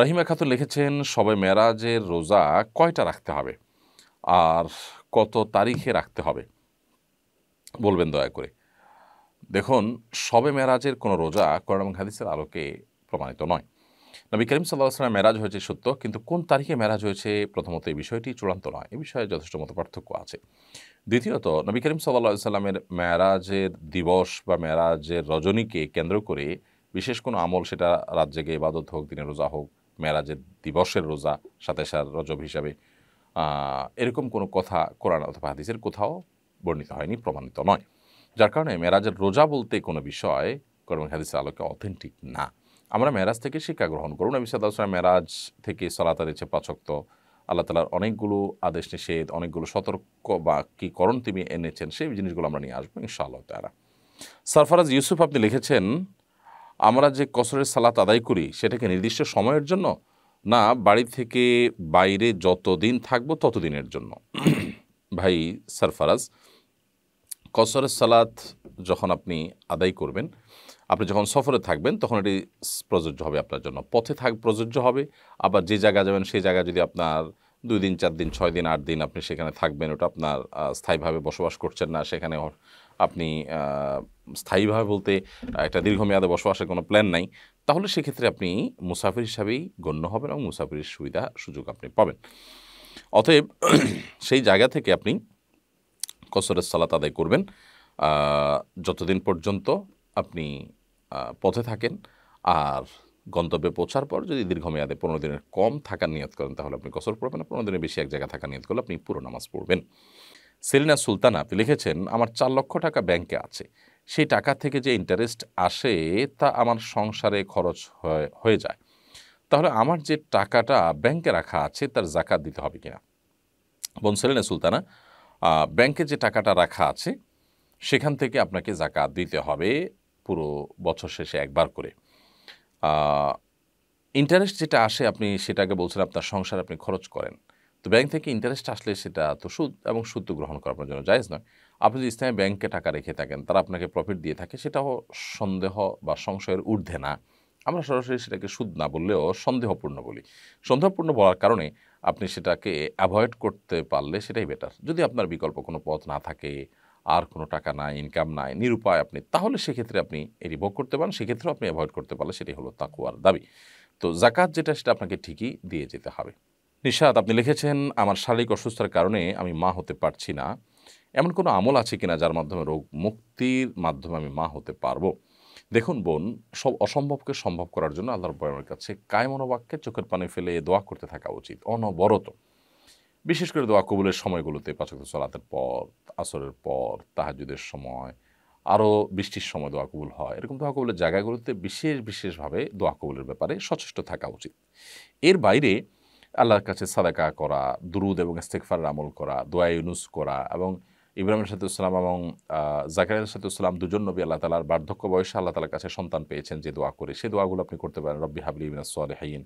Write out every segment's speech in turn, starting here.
রাহিমা খাতুন লিখেছেন সবে মেরাজের রোজা কয়টা রাখতে হবে আর কত তারিখে রাখতে হবে বলবেন দয়া করে দেখুন সবে মেরাজের কোনো রোজা করোন এবং হাদিসের আলোকে প্রমাণিত নয় নবী করিম সাল্লাহ আসলামের মেরাজ হয়েছে সত্য কিন্তু কোন তারিখে মেরাজ হয়েছে প্রথমত এই বিষয়টি চূড়ান্ত নয় এ বিষয়ে যথেষ্ট মত পার্থক্য আছে দ্বিতীয়ত নবী করিম সাল্লাহ সাল্লামের মেরাজের দিবস বা মেরাজের রজনীকে কেন্দ্র করে বিশেষ কোনো আমল সেটা রাত জেগে ইবাদত হোক দিনের রোজা হোক মেরাজের দিবসের রোজা সাথে রজব হিসাবে এরকম কোনো কথা কোরআন অথবা হাদিসের কোথাও বর্ণিত হয়নি প্রমাণিত নয় যার কারণে মেরাজের রোজা বলতে কোনো বিষয় কোরআন হাদিসের আলোকে অথেন্টিক না আমরা মেরাজ থেকে শিক্ষা গ্রহণ করুন নবী সাদাম মেরাজ থেকে সলাতা দিয়েছে পাচক্ত আল্লাহ তালার অনেকগুলো আদেশ নিষেধ অনেকগুলো সতর্ক বা কী করণ তিনি এনেছেন সেই জিনিসগুলো আমরা নিয়ে আসবো ইনশাআল্লাহ তারা সরফরাজ ইউসুফ আপনি লিখেছেন আমরা যে কসরের সালাত আদায় করি সেটাকে নির্দিষ্ট সময়ের জন্য না বাড়ি থেকে বাইরে যত দিন থাকবো ততদিনের জন্য ভাই সারফারাজ কসরের সালাত যখন আপনি আদায় করবেন আপনি যখন সফরে থাকবেন তখন এটি প্রযোজ্য হবে আপনার জন্য পথে থাক প্রযোজ্য হবে আবার যে জায়গা যাবেন সেই জায়গায় যদি আপনার দুই দিন চার দিন ছয় দিন আট দিন আপনি সেখানে থাকবেন ওটা আপনার স্থায়ীভাবে বসবাস করছেন না সেখানে আপনি স্থায়ীভাবে বলতে একটা দীর্ঘমেয়াদে বসবাসের কোনো প্ল্যান নাই তাহলে সেক্ষেত্রে আপনি মুসাফির হিসাবেই গণ্য হবেন এবং মুসাফিরের সুবিধা সুযোগ আপনি পাবেন অতএব সেই জায়গা থেকে আপনি কসরের সালাত আদায় করবেন যতদিন পর্যন্ত আপনি পথে থাকেন আর গন্তব্যে পৌঁছার পর যদি দীর্ঘমেয়াদে পনেরো দিনের কম থাকার নিয়ত করেন তাহলে আপনি কসর পড়বেন পনেরো দিনের বেশি এক জায়গায় থাকার নিয়ত করলে আপনি পুরো নামাজ পড়বেন সেলিনা সুলতানা আপনি লিখেছেন আমার চার লক্ষ টাকা ব্যাংকে আছে সেই টাকা থেকে যে ইন্টারেস্ট আসে তা আমার সংসারে খরচ হয়ে যায় তাহলে আমার যে টাকাটা ব্যাংকে রাখা আছে তার জাকাত দিতে হবে কিনা বোন সেলিনা সুলতানা ব্যাংকে যে টাকাটা রাখা আছে সেখান থেকে আপনাকে জাকাত দিতে হবে পুরো বছর শেষে একবার করে ইন্টারেস্ট যেটা আসে আপনি সেটাকে বলছেন আপনার সংসার আপনি খরচ করেন তো ব্যাংক থেকে ইন্টারেস্ট আসলে সেটা তো সুদ এবং সুদ তো গ্রহণ করা আপনার জন্য জায়জ নয় আপনি যদি ইসলামে ব্যাংকে টাকা রেখে থাকেন তারা আপনাকে প্রফিট দিয়ে থাকে সেটাও সন্দেহ বা সংশয়ের ঊর্ধ্বে না আমরা সরাসরি সেটাকে সুদ না বললেও সন্দেহপূর্ণ বলি সন্দেহপূর্ণ বলার কারণে আপনি সেটাকে অ্যাভয়েড করতে পারলে সেটাই বেটার যদি আপনার বিকল্প কোনো পথ না থাকে আর কোনো টাকা নাই ইনকাম নাই নিরুপায় আপনি তাহলে সেক্ষেত্রে আপনি এটি ভোগ করতে পারেন সেক্ষেত্রেও আপনি অ্যাভয়েড করতে পারলে সেটি হলো তাকুয়ার দাবি তো জাকাত যেটা সেটা আপনাকে ঠিকই দিয়ে যেতে হবে নিশাদ আপনি লিখেছেন আমার শারীরিক অসুস্থতার কারণে আমি মা হতে পারছি না এমন কোনো আমল আছে কিনা যার মাধ্যমে রোগ মুক্তির মাধ্যমে আমি মা হতে পারবো দেখুন বোন সব অসম্ভবকে সম্ভব করার জন্য আল্লাহ বয়ের কাছে কায় মনোবাক্যে চোখের পানি ফেলে দোয়া করতে থাকা উচিত অনবরত বিশেষ করে দোয়া কবুলের সময়গুলোতে পাঁচক সলাতের পর আসরের পর তাহাজুদের সময় আরও বৃষ্টির সময় দোয়া কবুল হয় এরকম দোয়া কবুলের জায়গাগুলোতে বিশেষ বিশেষভাবে দোয়া কবুলের ব্যাপারে সচেষ্ট থাকা উচিত এর বাইরে আল্লাহর কাছে সাদাকা করা দুরুদ এবং ইস্তেকফার আমল করা দোয়া ইউনুস করা এবং ইব্রাহিমের সাথে ইসলাম এবং জাকারিয়ার সাথে ইসলাম দুজন নবী আল্লাহ তালার বার্ধক্য বয়সে আল্লাহ তালার কাছে সন্তান পেয়েছেন যে দোয়া করে সে দোয়াগুলো আপনি করতে পারেন রব্বি হাবলি ইবিন সোয়ালে হাইন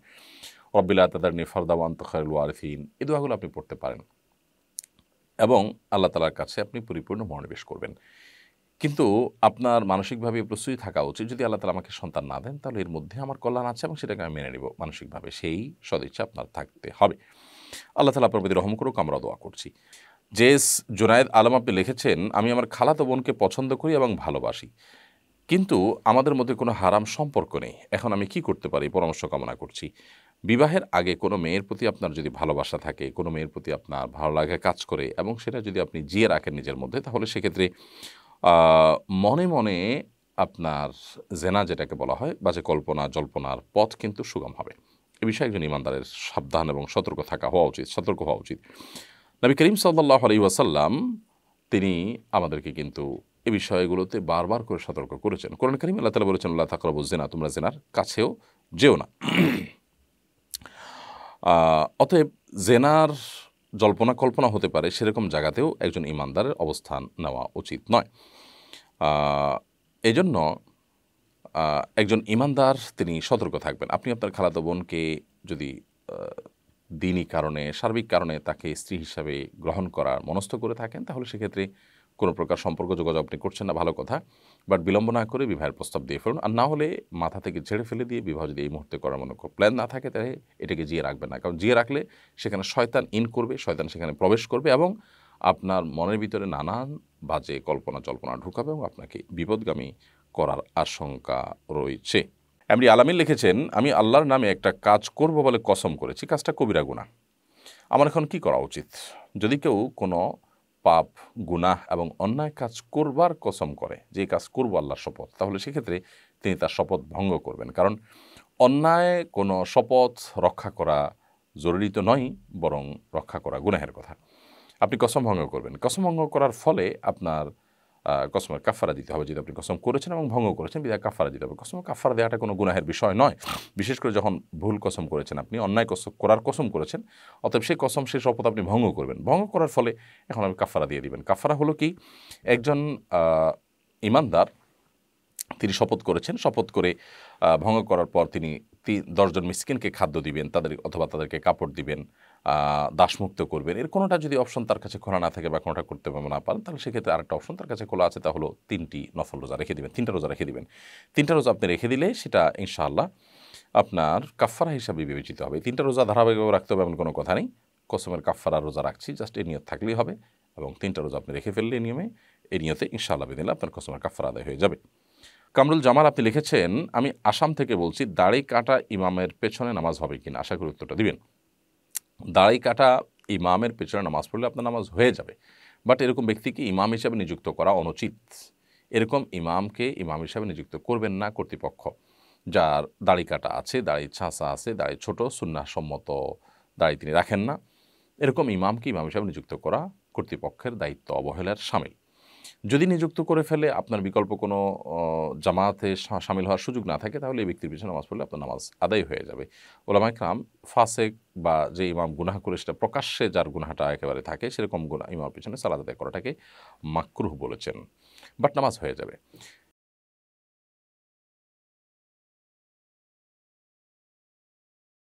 রব্বিল্লা তাদার নিফারদা ওয়ান্ত খায়ুল ওয়ারিফিন এই দোয়াগুলো আপনি পড়তে পারেন এবং আল্লাহ তালার কাছে আপনি পরিপূর্ণ মনোনিবেশ করবেন কিন্তু আপনার মানসিকভাবে প্রস্তুতি থাকা উচিত যদি আল্লাহ তালা আমাকে সন্তান না দেন তাহলে এর মধ্যে আমার কল্যাণ আছে এবং সেটাকে আমি মেনে নেব মানসিকভাবে সেই সদিচ্ছা আপনার থাকতে হবে আল্লাহ তালা আপনার প্রতি রহম করুক আমরা দোয়া করছি জেস জোনায়েদ আলম আপনি লিখেছেন আমি আমার খালাতো বোনকে পছন্দ করি এবং ভালোবাসি কিন্তু আমাদের মধ্যে কোনো হারাম সম্পর্ক নেই এখন আমি কি করতে পারি পরামর্শ কামনা করছি বিবাহের আগে কোনো মেয়ের প্রতি আপনার যদি ভালোবাসা থাকে কোনো মেয়ের প্রতি আপনার ভালো লাগে কাজ করে এবং সেটা যদি আপনি জিয়ে রাখেন নিজের মধ্যে তাহলে সেক্ষেত্রে মনে মনে আপনার জেনা যেটাকে বলা হয় বা যে কল্পনা জল্পনার পথ কিন্তু সুগম হবে এ বিষয়ে একজন ইমানদারের সাবধান এবং সতর্ক থাকা হওয়া উচিত সতর্ক হওয়া উচিত নবী করিম সাল্লাহ আলী ওয়াসাল্লাম তিনি আমাদেরকে কিন্তু এ বিষয়গুলোতে বারবার করে সতর্ক করেছেন কোরআন করিম আল্লাহ তালা বলেছেন আল্লাহ তাকরবুল তোমরা জেনার কাছেও যেও না অতএব জেনার জল্পনা কল্পনা হতে পারে সেরকম জায়গাতেও একজন ইমানদারের অবস্থান নেওয়া উচিত নয় এজন্য একজন ইমানদার তিনি সতর্ক থাকবেন আপনি আপনার খালাতো বোনকে যদি দিনই কারণে সার্বিক কারণে তাকে স্ত্রী হিসাবে গ্রহণ করার মনস্থ করে থাকেন তাহলে সেক্ষেত্রে কোনো প্রকার সম্পর্ক যোগাযোগ আপনি করছেন না ভালো কথা বাট বিলম্ব না করে বিবাহের প্রস্তাব দিয়ে ফেলুন আর না হলে মাথা থেকে ছেড়ে ফেলে দিয়ে বিবাহ যদি এই মুহূর্তে করার মনে প্ল্যান না থাকে তাহলে এটাকে জিয়ে রাখবেন না কারণ জিয়ে রাখলে সেখানে শয়তান ইন করবে শয়তান সেখানে প্রবেশ করবে এবং আপনার মনের ভিতরে নানান বাজে কল্পনা জল্পনা ঢুকাবে এবং আপনাকে বিপদগামী করার আশঙ্কা রয়েছে এমনি আলামিন লিখেছেন আমি আল্লাহর নামে একটা কাজ করব বলে কসম করেছি কাজটা কবিরা গুণা আমার এখন কি করা উচিত যদি কেউ কোনো পাপ গুনাহ এবং অন্যায় কাজ করবার কসম করে যে কাজ করবো আল্লাহর শপথ তাহলে সেক্ষেত্রে তিনি তার শপথ ভঙ্গ করবেন কারণ অন্যায় কোনো শপথ রক্ষা করা জরুরি তো নয় বরং রক্ষা করা গুনাহের কথা আপনি কসম ভঙ্গ করবেন কসম ভঙ্গ করার ফলে আপনার কসমের কাফারা দিতে হবে যদি আপনি কসম করেছেন এবং ভঙ্গ করেছেন বিদায় কাফারা দিতে হবে কসম কাফারা দেওয়াটা কোনো গুনাহের বিষয় নয় বিশেষ করে যখন ভুল কসম করেছেন আপনি অন্যায় কসম করার কসম করেছেন অতএব সেই কসম সেই শপথ আপনি ভঙ্গ করবেন ভঙ্গ করার ফলে এখন আমি কাফারা দিয়ে দিবেন কাফারা হলো কি একজন ইমানদার তিনি শপথ করেছেন শপথ করে ভঙ্গ করার পর তিনি দশজন মিসকিনকে খাদ্য দিবেন তাদের অথবা তাদেরকে কাপড় দিবেন দাসমুক্ত করবেন এর কোনোটা যদি অপশন তার কাছে খোলা না থাকে বা কোনোটা করতে না পারেন তাহলে সেক্ষেত্রে আরেকটা অপশন তার কাছে খোলা আছে তাহলে তিনটি নফল রোজা রেখে দিবেন তিনটা রোজা রেখে দিবেন তিনটা রোজা আপনি রেখে দিলে সেটা ইনশাআল্লাহ আপনার কাফারা হিসাবে বিবেচিত হবে তিনটা রোজা ধারাবাহিকভাবে রাখতে হবে এমন কোনো কথা নেই কসমের কাফারা রোজা রাখছি জাস্ট এ নিয়ত থাকলেই হবে এবং তিনটা রোজা আপনি রেখে ফেললে নিয়মে এ নিয়তে ইনশাআল্লাহ বিদিন আপনার কসমের কাফারা আদায় হয়ে যাবে কামরুল জামাল আপনি লিখেছেন আমি আসাম থেকে বলছি দাড়ি কাটা ইমামের পেছনে নামাজ হবে কিনা আশা করি উত্তরটা দিবেন দাড়ি কাটা ইমামের পেছনে নামাজ পড়লে আপনার নামাজ হয়ে যাবে বাট এরকম ব্যক্তিকে ইমাম হিসাবে নিযুক্ত করা অনুচিত এরকম ইমামকে ইমাম হিসাবে নিযুক্ত করবেন না কর্তৃপক্ষ যার দাড়ি কাটা আছে দাড়ি ছাঁচা আছে দাড়ি ছোট সম্মত দাড়ি তিনি রাখেন না এরকম ইমামকে ইমাম হিসাবে নিযুক্ত করা কর্তৃপক্ষের দায়িত্ব অবহেলার সামিল যদি নিযুক্ত করে ফেলে আপনার বিকল্প কোনো জামাতে সামিল হওয়ার সুযোগ না থাকে তাহলে এই ব্যক্তির পিছনে নামাজ পড়লে আপনার নামাজ আদায় হয়ে যাবে ওলামা ইকরাম ফাসেক বা যে ইমাম গুনাহ করে সেটা প্রকাশ্যে যার গুনাহাটা একেবারে থাকে সেরকম গুনা ইমামের পিছনে সালাদ আদায় করাটাকে মাকরুহ বলেছেন বাট নামাজ হয়ে যাবে